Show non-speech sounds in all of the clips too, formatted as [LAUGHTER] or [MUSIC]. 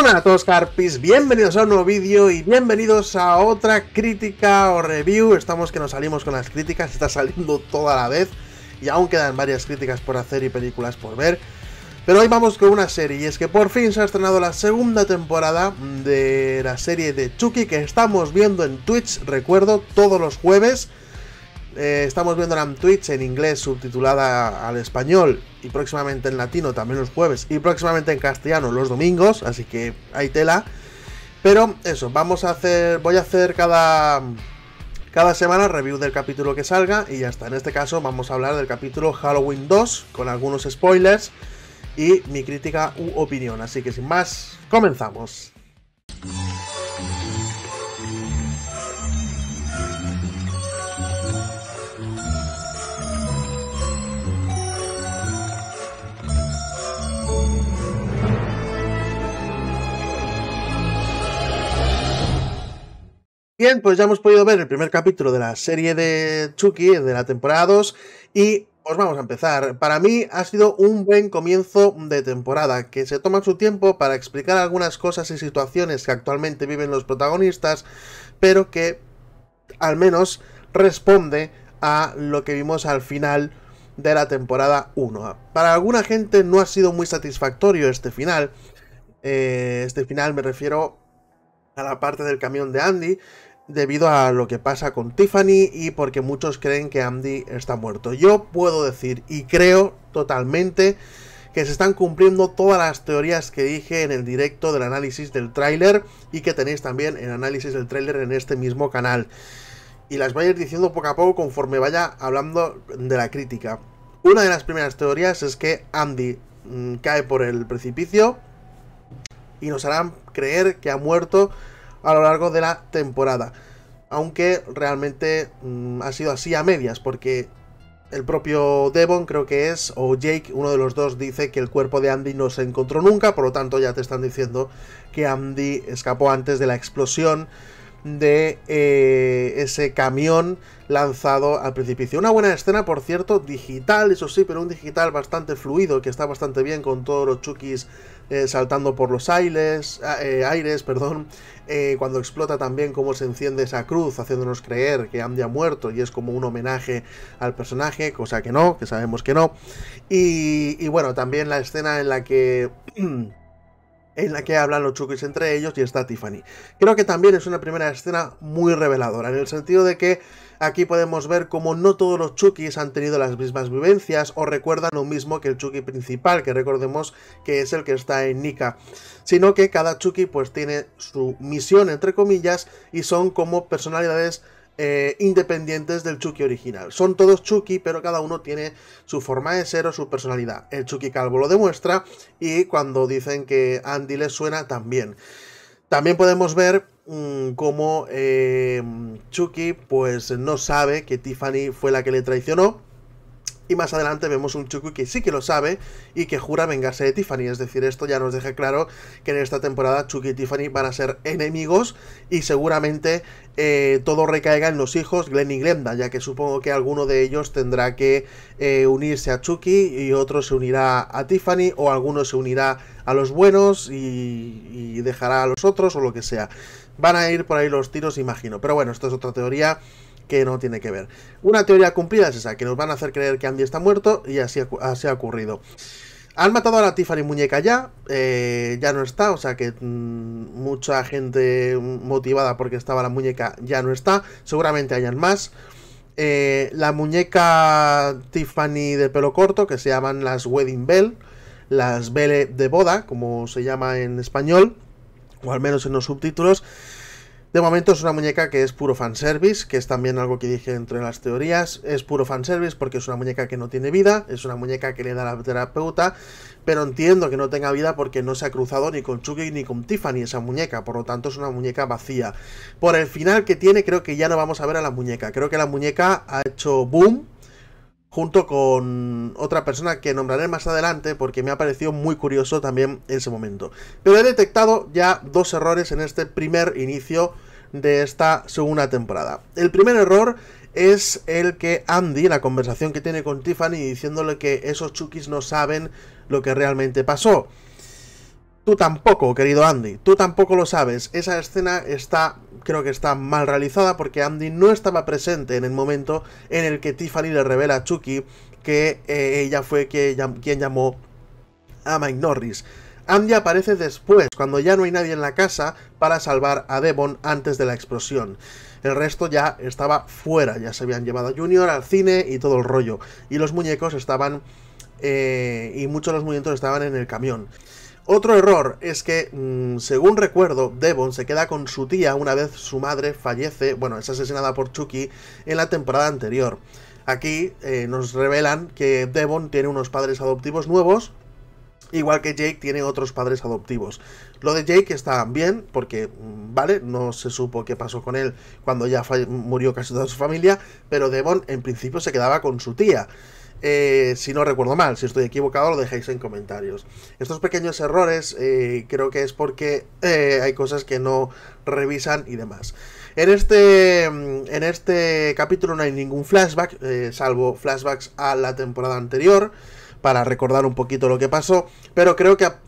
¡Hola a todos carpis, bienvenidos a un nuevo vídeo y bienvenidos a otra crítica o review Estamos que nos salimos con las críticas, está saliendo toda la vez Y aún quedan varias críticas por hacer y películas por ver Pero hoy vamos con una serie y es que por fin se ha estrenado la segunda temporada de la serie de Chucky Que estamos viendo en Twitch, recuerdo, todos los jueves eh, estamos viendo en Twitch en inglés subtitulada al español y próximamente en latino también los jueves y próximamente en castellano los domingos, así que hay tela. Pero eso, vamos a hacer, voy a hacer cada cada semana review del capítulo que salga y ya está. En este caso vamos a hablar del capítulo Halloween 2 con algunos spoilers y mi crítica u opinión. Así que sin más, comenzamos. Bien, pues ya hemos podido ver el primer capítulo de la serie de Chucky, de la temporada 2, y os vamos a empezar. Para mí ha sido un buen comienzo de temporada, que se toma su tiempo para explicar algunas cosas y situaciones que actualmente viven los protagonistas, pero que al menos responde a lo que vimos al final de la temporada 1. Para alguna gente no ha sido muy satisfactorio este final. Eh, este final me refiero a la parte del camión de Andy debido a lo que pasa con Tiffany y porque muchos creen que Andy está muerto. Yo puedo decir y creo totalmente que se están cumpliendo todas las teorías que dije en el directo del análisis del tráiler y que tenéis también en análisis del tráiler en este mismo canal. Y las voy a ir diciendo poco a poco conforme vaya hablando de la crítica. Una de las primeras teorías es que Andy mm, cae por el precipicio y nos harán creer que ha muerto a lo largo de la temporada. Aunque realmente mm, ha sido así a medias, porque el propio Devon creo que es, o Jake, uno de los dos, dice que el cuerpo de Andy no se encontró nunca, por lo tanto ya te están diciendo que Andy escapó antes de la explosión de eh, ese camión lanzado al precipicio. Una buena escena, por cierto, digital, eso sí, pero un digital bastante fluido, que está bastante bien con todos los chukis eh, saltando por los aires, eh, aires perdón, cuando explota también cómo se enciende esa cruz, haciéndonos creer que Andy ha muerto y es como un homenaje al personaje, cosa que no, que sabemos que no. y bueno, también la escena en la que... [CLEARS THROAT] en la que hablan los Chukis entre ellos y está Tiffany. Creo que también es una primera escena muy reveladora, en el sentido de que aquí podemos ver como no todos los Chukis han tenido las mismas vivencias o recuerdan lo mismo que el chuki principal, que recordemos que es el que está en Nika, sino que cada Chucky pues tiene su misión entre comillas y son como personalidades eh, independientes del Chucky original. Son todos Chucky, pero cada uno tiene su forma de ser o su personalidad. El Chucky calvo lo demuestra y cuando dicen que Andy les suena, también. También podemos ver mm, cómo eh, Chucky pues no sabe que Tiffany fue la que le traicionó y más adelante vemos un Chucky que sí que lo sabe y que jura vengarse de Tiffany. Es decir, esto ya nos deja claro que en esta temporada Chucky y Tiffany van a ser enemigos y seguramente eh, todo recaiga en los hijos Glenn y Glenda, ya que supongo que alguno de ellos tendrá que eh, unirse a Chucky y otro se unirá a Tiffany o alguno se unirá a los buenos y, y dejará a los otros o lo que sea. Van a ir por ahí los tiros, imagino. Pero bueno, esto es otra teoría que no tiene que ver. Una teoría cumplida es esa, que nos van a hacer creer que Andy está muerto y así, ha ocurrido. Han matado a la Tiffany muñeca ya, eh, ya no está, o sea que mm, mucha gente motivada porque estaba la muñeca ya no está, seguramente hayan más. Eh, la muñeca Tiffany de pelo corto, que se llaman las Wedding Bell, las Belle de boda, como se llama en español, o al menos en los subtítulos, de momento es una muñeca que es puro fanservice, que es también algo que dije entre las teorías. Es puro fanservice porque es una muñeca que no tiene vida, es una muñeca que le da la terapeuta, pero entiendo que no tenga vida porque no se ha cruzado ni con Chucky ni con Tiffany esa muñeca, por lo tanto es una muñeca vacía. Por el final que tiene creo que ya no vamos a ver a la muñeca, creo que la muñeca ha hecho boom junto con otra persona que nombraré más adelante porque me ha parecido muy curioso también ese momento. Pero he detectado ya dos errores en este primer inicio de esta segunda temporada. El primer error es el que Andy, la conversación que tiene con Tiffany, diciéndole que esos chukis no saben lo que realmente pasó. Tú tampoco, querido Andy, tú tampoco lo sabes. Esa escena está creo que está mal realizada porque Andy no estaba presente en el momento en el que Tiffany le revela a Chucky que eh, ella fue quien llamó a Mike Norris. Andy aparece después, cuando ya no hay nadie en la casa, para salvar a Devon antes de la explosión. El resto ya estaba fuera, ya se habían llevado a Junior al cine y todo el rollo. Y los muñecos estaban... Eh, y muchos de los muñecos estaban en el camión. Otro error es que, mm, según recuerdo, Devon se queda con su tía una vez su madre fallece, bueno, es asesinada por Chucky en la temporada anterior. Aquí eh, nos revelan que Devon tiene unos padres adoptivos nuevos, Igual que Jake tiene otros padres adoptivos. Lo de Jake está bien, porque, mm, vale, no se supo qué pasó con él cuando ya murió casi toda su familia, pero Devon en principio se quedaba con su tía. Eh, si no recuerdo mal, si estoy equivocado, lo dejáis en comentarios. Estos pequeños errores eh, creo que es porque eh, hay cosas que no revisan y demás. En este, mm, en este capítulo no hay ningún flashback, salvo flashbacks a la temporada anterior, para recordar un poquito lo que pasó, pero creo que a,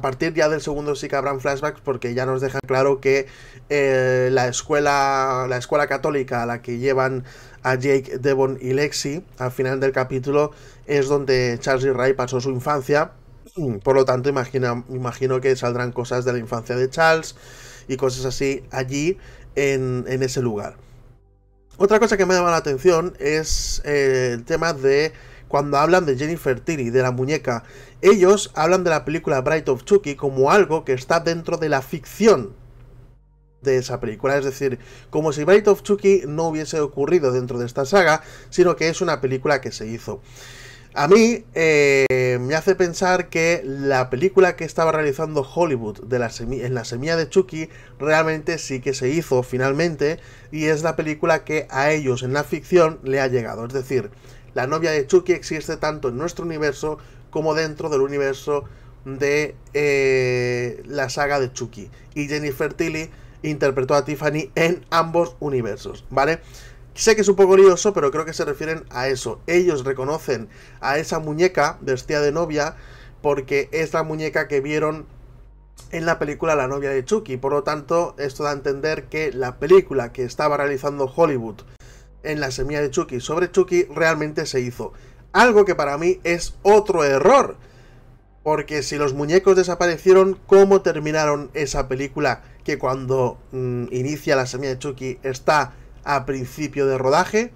partir ya del segundo sí que habrán flashbacks porque ya nos dejan claro que la escuela la escuela católica a la que llevan a Jake, Devon y Lexi. Al final del capítulo es donde Charles y Ray pasó su infancia. Por lo tanto, imagino, que saldrán cosas de la infancia de Charles y cosas así allí en, ese lugar. Otra cosa que me llama la atención es eh, el tema de cuando hablan de Jennifer Tilly, de la muñeca. Ellos hablan de la película Bright of Chucky como algo que está dentro de la ficción de esa película. Es decir, como si Bite of Chucky no hubiese ocurrido dentro de esta saga, sino que es una película que se hizo. A mí eh, me hace pensar que la película que estaba realizando Hollywood de la en la semilla de Chucky realmente sí que se hizo finalmente y es la película que a ellos en la ficción le ha llegado. Es decir, la novia de Chucky existe tanto en nuestro universo como dentro del universo de eh, la saga de Chucky. Y Jennifer Tilly interpretó a Tiffany en ambos universos, ¿vale? Sé que es un poco lioso, pero creo que se refieren a eso. Ellos reconocen a esa muñeca vestida de novia porque es la muñeca que vieron en la película La novia de Chucky. Por lo tanto, esto da a entender que la película que estaba realizando Hollywood en la semilla de Chucky sobre Chucky realmente se hizo. Algo que para mí es otro error. Porque si los muñecos desaparecieron, ¿cómo terminaron esa película? que cuando mm, inicia la semilla de Chucky está a principio de rodaje.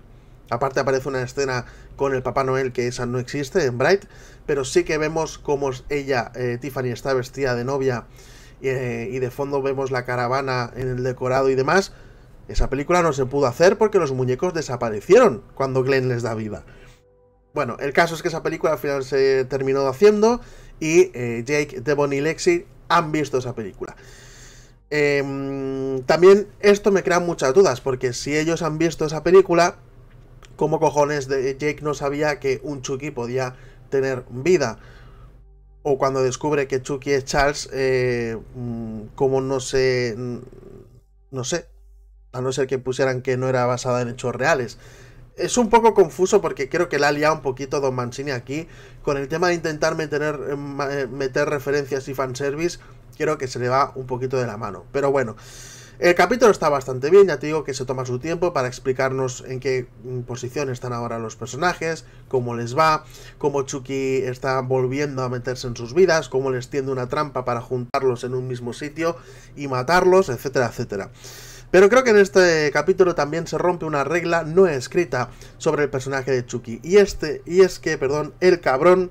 Aparte aparece una escena con el Papá Noel que esa no existe en Bright, pero sí que vemos cómo ella, eh, Tiffany, está vestida de novia eh, y de fondo vemos la caravana en el decorado y demás. Esa película no se pudo hacer porque los muñecos desaparecieron cuando Glenn les da vida. Bueno, el caso es que esa película al final se terminó haciendo y eh, Jake, Devon y Lexi han visto esa película. Em, también esto me crea muchas dudas, porque si ellos han visto esa película, ¿cómo cojones de Jake no sabía que un Chucky podía tener vida? O cuando descubre que Chucky es Charles, eh, mm, ¿cómo como no sé, no sé, a no ser que pusieran que no era basada en hechos reales es un poco confuso porque creo que la ha liado un poquito Don Mancini aquí con el tema de intentar meter, eh, eh, meter referencias y fanservice. Creo que se le va un poquito de la mano. Pero bueno, el capítulo está bastante bien. Ya te digo que se toma su tiempo para explicarnos en qué mm, posición están ahora los personajes, cómo les va, cómo Chucky está volviendo a meterse en sus vidas, cómo les tiende una trampa para juntarlos en un mismo sitio y matarlos, etcétera, etcétera. Pero creo que en este capítulo también se rompe una regla no escrita sobre el personaje de Chucky. Y este, y es que, perdón, el cabrón.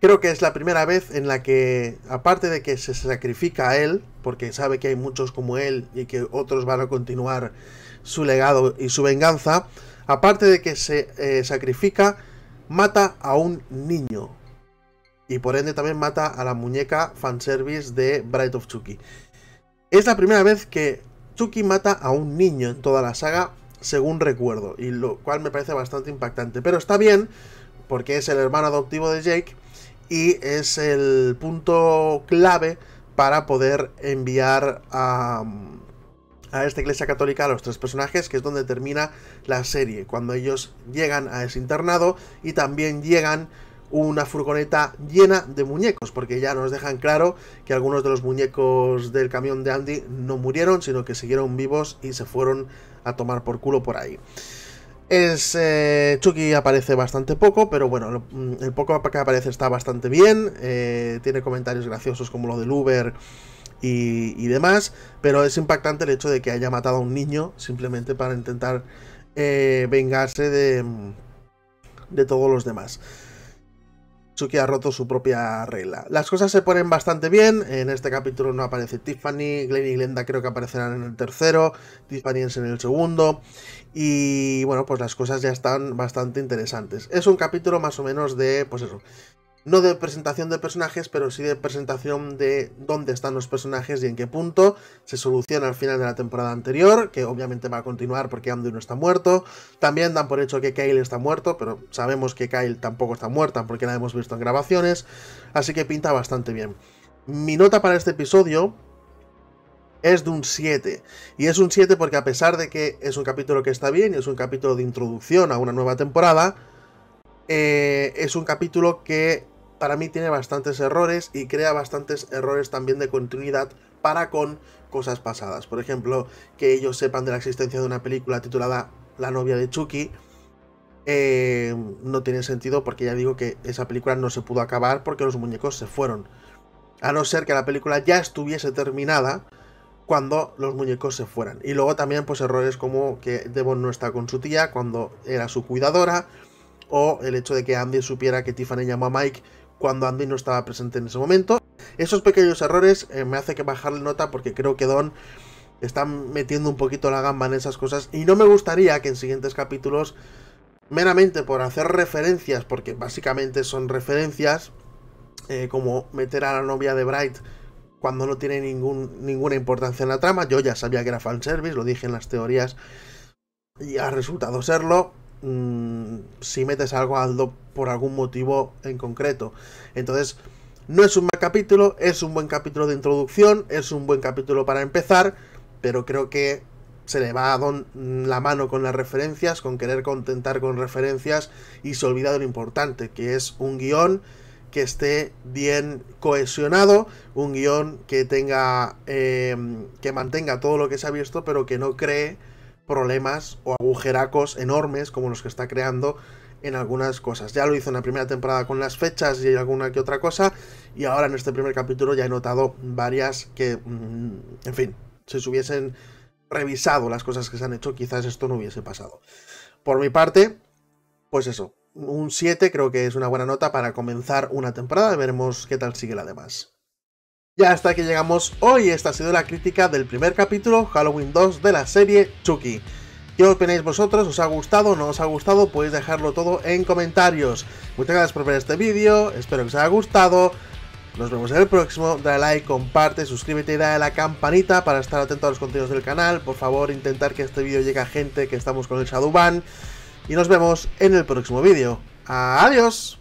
Creo que es la primera vez en la que, aparte de que se sacrifica a él, porque sabe que hay muchos como él y que otros van a continuar su legado y su venganza, aparte de que se eh, sacrifica, mata a un niño. Y por ende también mata a la muñeca fanservice de Bright of Chucky. Es la primera vez que Chucky mata a un niño en toda la saga, según recuerdo, y lo cual me parece bastante impactante. Pero está bien, porque es el hermano adoptivo de Jake y es el punto clave para poder enviar a, a esta iglesia católica a los tres personajes, que es donde termina la serie, cuando ellos llegan a ese internado y también llegan una furgoneta llena de muñecos, porque ya nos dejan claro que algunos de los muñecos del camión de Andy no murieron, sino que siguieron vivos y se fueron a tomar por culo por ahí. Es, eh, Chucky aparece bastante poco, pero bueno, mm, el poco que aparece está bastante bien, eh, tiene comentarios graciosos como lo del Uber y, demás, pero es impactante el hecho de que haya matado a un niño simplemente para intentar eh, vengarse de, mm, de todos los demás. Suki ha roto su propia regla. Las cosas se ponen bastante bien. En este capítulo no aparece Tiffany. Glenn y Glenda creo que aparecerán en el tercero. Tiffany es en el segundo. Y bueno, pues las cosas ya están bastante interesantes. Es un capítulo más o menos de, pues eso, no de presentación de personajes, pero sí de presentación de dónde están los personajes y en qué punto. Se soluciona al final de la temporada anterior, que obviamente va a continuar porque Andy no está muerto. También dan por hecho que Kyle está muerto, pero sabemos que Kyle tampoco está muerta porque la hemos visto en grabaciones. Así que pinta bastante bien. Mi nota para este episodio es de un 7. Y es un 7 porque a pesar de que es un capítulo que está bien y es un capítulo de introducción a una nueva temporada, eh, es un capítulo que para mí tiene bastantes errores y crea bastantes errores también de continuidad para con cosas pasadas. Por ejemplo, que ellos sepan de la existencia de una película titulada La novia de Chucky. Eh, no tiene sentido porque ya digo que esa película no se pudo acabar porque los muñecos se fueron. A no ser que la película ya estuviese terminada cuando los muñecos se fueran. Y luego también pues errores como que Devon no está con su tía cuando era su cuidadora. O el hecho de que Andy supiera que Tiffany llamó a Mike cuando Andy no estaba presente en ese momento. Esos pequeños errores eh, me hace que bajarle nota porque creo que Don está metiendo un poquito la gamba en esas cosas y no me gustaría que en siguientes capítulos, meramente por hacer referencias, porque básicamente son referencias, eh, como meter a la novia de Bright cuando no tiene ningún, ninguna importancia en la trama, yo ya sabía que era fanservice, lo dije en las teorías y ha resultado serlo, Mm, si metes algo, hazlo por algún motivo en concreto. Entonces, no es un mal capítulo, es un buen capítulo de introducción, es un buen capítulo para empezar, pero creo que se le va a mm, la mano con las referencias, con querer contentar con referencias y se olvida de lo importante, que es un guión que esté bien cohesionado, un guión que tenga, eh, que mantenga todo lo que se ha visto, pero que no cree problemas o agujeracos enormes como los que está creando en algunas cosas. Ya lo hizo en la primera temporada con las fechas y alguna que otra cosa, y ahora en este primer capítulo ya he notado varias que, mm, en fin, si se hubiesen revisado las cosas que se han hecho, quizás esto no hubiese pasado. Por mi parte, pues eso, un 7 creo que es una buena nota para comenzar una temporada, veremos qué tal sigue la demás. Y hasta que llegamos hoy, esta ha sido la crítica del primer capítulo Halloween 2 de la serie Chucky. ¿Qué opináis vosotros? ¿Os ha gustado o no os ha gustado? Podéis dejarlo todo en comentarios. Muchas gracias por ver este vídeo, espero que os haya gustado. Nos vemos en el próximo, dale like, comparte, suscríbete y dale a la campanita para estar atento a los contenidos del canal. Por favor, intentar que este vídeo llegue a gente que estamos con el Shadowban. Y nos vemos en el próximo vídeo. ¡Adiós!